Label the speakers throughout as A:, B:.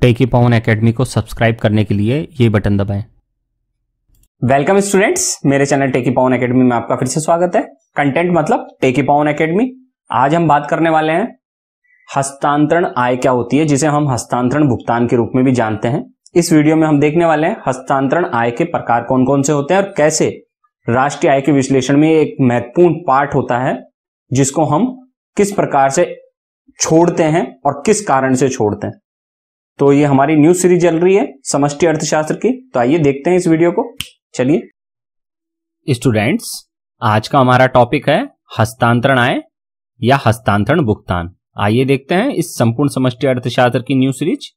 A: टेकी Pawan academy को subscribe करने के लिए ये बटन दबाएं। वेलकम स्टूडेंट्स मेरे चैनल टेकी पवन एकेडमी में आपका फिर से स्वागत है कंटेंट मतलब टेकी पवन एकेडमी आज हम बात करने वाले हैं हस्तांतरण आय क्या होती है जिसे हम हस्तांतरण भुगतान के रूप में भी जानते हैं इस वीडियो में हम देखने वाले हैं हस्तांतरण आय के प्रकार कौन कौन से होते हैं और कैसे राष्ट्रीय आय के विश्लेषण में एक महत्वपूर्ण पार्ट होता है जिसको हम किस प्रकार से छोड़ते हैं और किस कारण से छोड़ते हैं तो ये हमारी न्यूज सीरीज चल रही है समष्टि अर्थशास्त्र की तो आइए देखते हैं इस वीडियो को चलिए स्टूडेंट्स आज का हमारा टॉपिक है हस्तांतरण आय या हस्तांतरण भुगतान आइए देखते हैं इस संपूर्ण समष्टि अर्थशास्त्र की न्यूज सीरीज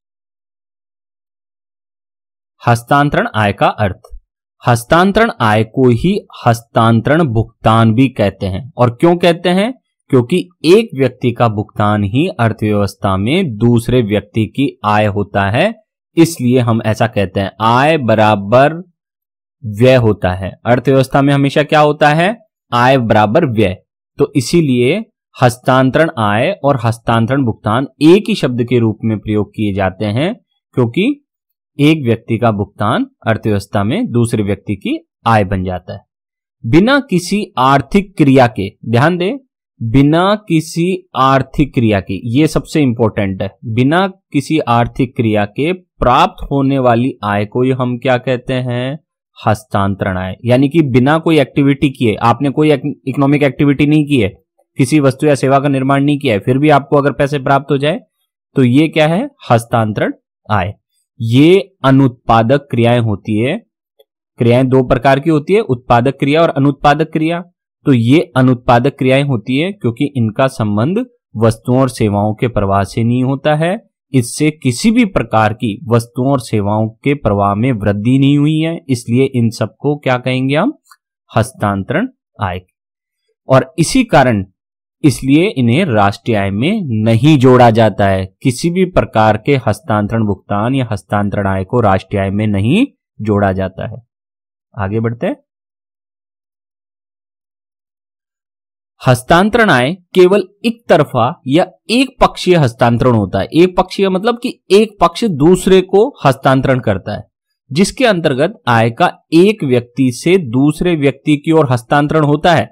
A: हस्तांतरण आय का अर्थ हस्तांतरण आय को ही हस्तांतरण भुगतान भी कहते हैं और क्यों कहते हैं क्योंकि एक व्यक्ति का भुगतान ही अर्थव्यवस्था में दूसरे व्यक्ति की आय होता है इसलिए हम ऐसा कहते हैं आय बराबर व्यय होता है अर्थव्यवस्था में हमेशा क्या होता है आय बराबर व्यय तो इसीलिए हस्तांतरण आय और हस्तांतरण भुगतान एक ही शब्द के रूप में प्रयोग किए जाते हैं क्योंकि एक व्यक्ति का भुगतान अर्थव्यवस्था में दूसरे व्यक्ति की आय बन जाता है बिना किसी आर्थिक क्रिया के ध्यान दें बिना किसी आर्थिक क्रिया के ये सबसे इंपॉर्टेंट है बिना किसी आर्थिक क्रिया के प्राप्त होने वाली आय को ये हम क्या कहते हैं हस्तांतरण आय यानी कि बिना कोई एक्टिविटी किए आपने कोई इकोनॉमिक एक्टिविटी नहीं की है किसी वस्तु या सेवा का निर्माण नहीं किया है फिर भी आपको अगर पैसे प्राप्त हो जाए तो ये क्या है हस्तांतरण आय ये अनुत्पादक क्रियाएं होती है क्रियाएं दो प्रकार की होती है उत्पादक क्रिया और अनुत्पादक क्रिया तो ये अनुत्पादक क्रियाएं होती है क्योंकि इनका संबंध वस्तुओं और सेवाओं के प्रवाह से नहीं होता है इससे किसी भी प्रकार की वस्तुओं और सेवाओं के प्रवाह में वृद्धि नहीं हुई है इसलिए इन सबको क्या कहेंगे हम हस्तांतरण आय और इसी कारण इसलिए इन्हें राष्ट्रीय आय में नहीं जोड़ा जाता है किसी भी प्रकार के हस्तांतरण भुगतान या हस्तांतरण आय को राष्ट्रीय आय में नहीं जोड़ा जाता है आगे बढ़ते हैं हस्तांतरण आय केवल एक तरफा या एक पक्षीय हस्तांतरण होता है एक पक्षीय मतलब कि एक पक्ष दूसरे को हस्तांतरण करता है जिसके अंतर्गत आय का एक व्यक्ति से दूसरे व्यक्ति की ओर हस्तांतरण होता है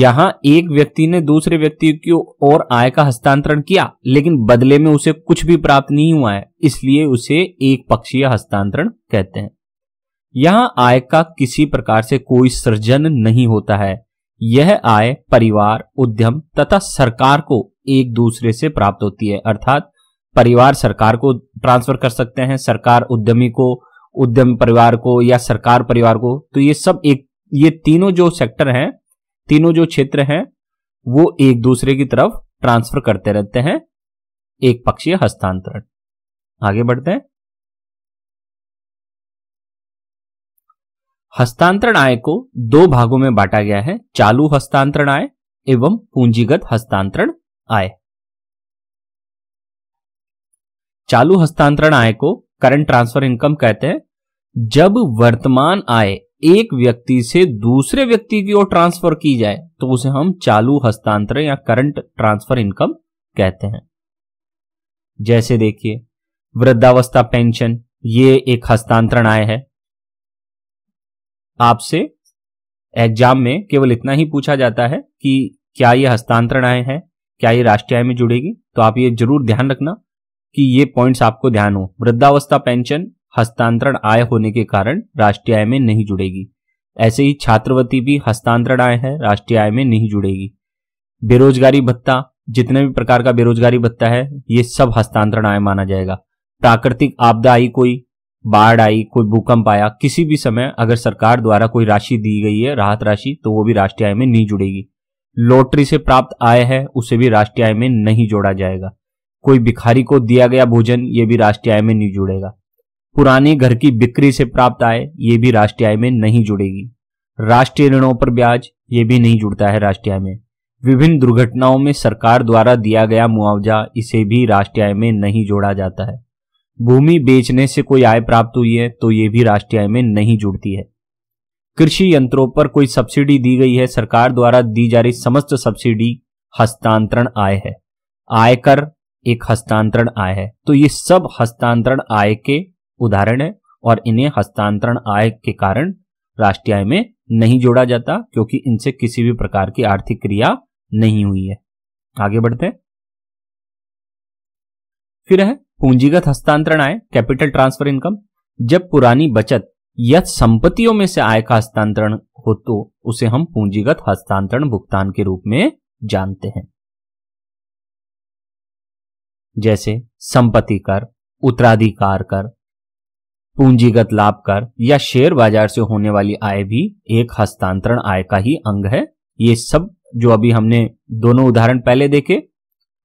A: यहां एक व्यक्ति ने दूसरे व्यक्ति की ओर आय का हस्तांतरण किया लेकिन बदले में उसे कुछ भी प्राप्त नहीं हुआ है इसलिए उसे एक पक्षीय हस्तांतरण कहते हैं यहां आय का किसी प्रकार से कोई सृजन नहीं होता है यह आय परिवार उद्यम तथा सरकार को एक दूसरे से प्राप्त होती है अर्थात परिवार सरकार को ट्रांसफर कर सकते हैं सरकार उद्यमी को उद्यम परिवार को या सरकार परिवार को तो ये सब एक ये तीनों जो सेक्टर हैं तीनों जो क्षेत्र हैं वो एक दूसरे की तरफ ट्रांसफर करते रहते हैं एक पक्षीय हस्तांतरण आगे बढ़ते हैं हस्तांतरण आय को दो भागों में बांटा गया है चालू हस्तांतरण आय एवं पूंजीगत हस्तांतरण आय चालू हस्तांतरण आय को करंट ट्रांसफर इनकम कहते हैं जब वर्तमान आय एक व्यक्ति से दूसरे व्यक्ति की ओर ट्रांसफर की जाए तो उसे हम चालू हस्तांतरण या करंट ट्रांसफर इनकम कहते हैं जैसे देखिए वृद्धावस्था पेंशन ये एक हस्तांतरण आय है आपसे एग्जाम में केवल इतना ही पूछा जाता है कि क्या ये हस्तांतरण आय है क्या ये राष्ट्रीय आय में जुड़ेगी तो आप ये जरूर ध्यान रखना कि ये पॉइंट्स आपको ध्यान हो वृद्धावस्था पेंशन हस्तांतरण आय होने के कारण राष्ट्रीय आय में नहीं जुड़ेगी ऐसे ही छात्रवृत्ति भी हस्तांतरण आय है राष्ट्रीय आय में नहीं जुड़ेगी बेरोजगारी भत्ता जितने भी प्रकार का बेरोजगारी भत्ता है ये सब हस्तांतरण आय माना जाएगा प्राकृतिक आपदा आई कोई बाढ़ आई कोई भूकंप आया किसी भी समय अगर सरकार द्वारा कोई राशि दी गई है राहत राशि तो वो भी राष्ट्रीय आय में नहीं जुड़ेगी लॉटरी से प्राप्त आय है उसे भी राष्ट्रीय आय में नहीं जोड़ा जाएगा कोई भिखारी को दिया गया भोजन ये भी राष्ट्रीय आय में नहीं जुड़ेगा पुराने घर की बिक्री से प्राप्त आय ये भी राष्ट्रीय आय में नहीं जुड़ेगी राष्ट्रीय ऋणों पर ब्याज ये भी नहीं जुड़ता है राष्ट्रीय आय में विभिन्न दुर्घटनाओं में सरकार द्वारा दिया गया मुआवजा इसे भी राष्ट्रीय आय में नहीं जोड़ा जाता है भूमि बेचने से कोई आय प्राप्त हुई है तो ये भी राष्ट्रीय आय में नहीं जुड़ती है कृषि यंत्रों पर कोई सब्सिडी दी गई है सरकार द्वारा दी जा रही समस्त सब्सिडी हस्तांतरण आय है आयकर एक हस्तांतरण आय है तो ये सब हस्तांतरण आय के उदाहरण है और इन्हें हस्तांतरण आय के कारण राष्ट्रीय आय में नहीं जोड़ा जाता क्योंकि इनसे किसी भी प्रकार की आर्थिक क्रिया नहीं हुई है आगे बढ़ते फिर है पूंजीगत हस्तांतरण आय कैपिटल ट्रांसफर इनकम जब पुरानी बचत या संपत्तियों में से आय का हस्तांतरण हो तो उसे हम पूंजीगत हस्तांतरण भुगतान के रूप में जानते हैं जैसे संपत्ति कर उत्तराधिकार कर पूंजीगत लाभ कर या शेयर बाजार से होने वाली आय भी एक हस्तांतरण आय का ही अंग है ये सब जो अभी हमने दोनों उदाहरण पहले देखे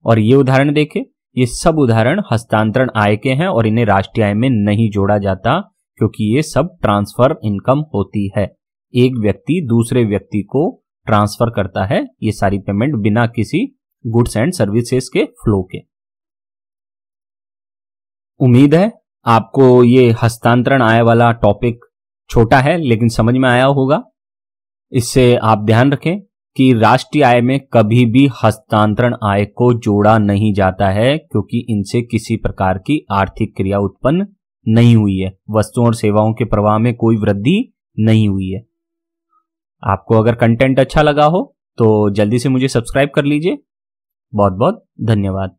A: और ये उदाहरण देखे ये सब उदाहरण हस्तांतरण आय के हैं और इन्हें राष्ट्रीय आय में नहीं जोड़ा जाता क्योंकि ये सब ट्रांसफर इनकम होती है एक व्यक्ति दूसरे व्यक्ति को ट्रांसफर करता है ये सारी पेमेंट बिना किसी गुड्स एंड सर्विसेज के फ्लो के उम्मीद है आपको ये हस्तांतरण आय वाला टॉपिक छोटा है लेकिन समझ में आया होगा इससे आप ध्यान रखें कि राष्ट्रीय आय में कभी भी हस्तांतरण आय को जोड़ा नहीं जाता है क्योंकि इनसे किसी प्रकार की आर्थिक क्रिया उत्पन्न नहीं हुई है वस्तुओं और सेवाओं के प्रवाह में कोई वृद्धि नहीं हुई है आपको अगर कंटेंट अच्छा लगा हो तो जल्दी से मुझे सब्सक्राइब कर लीजिए बहुत बहुत धन्यवाद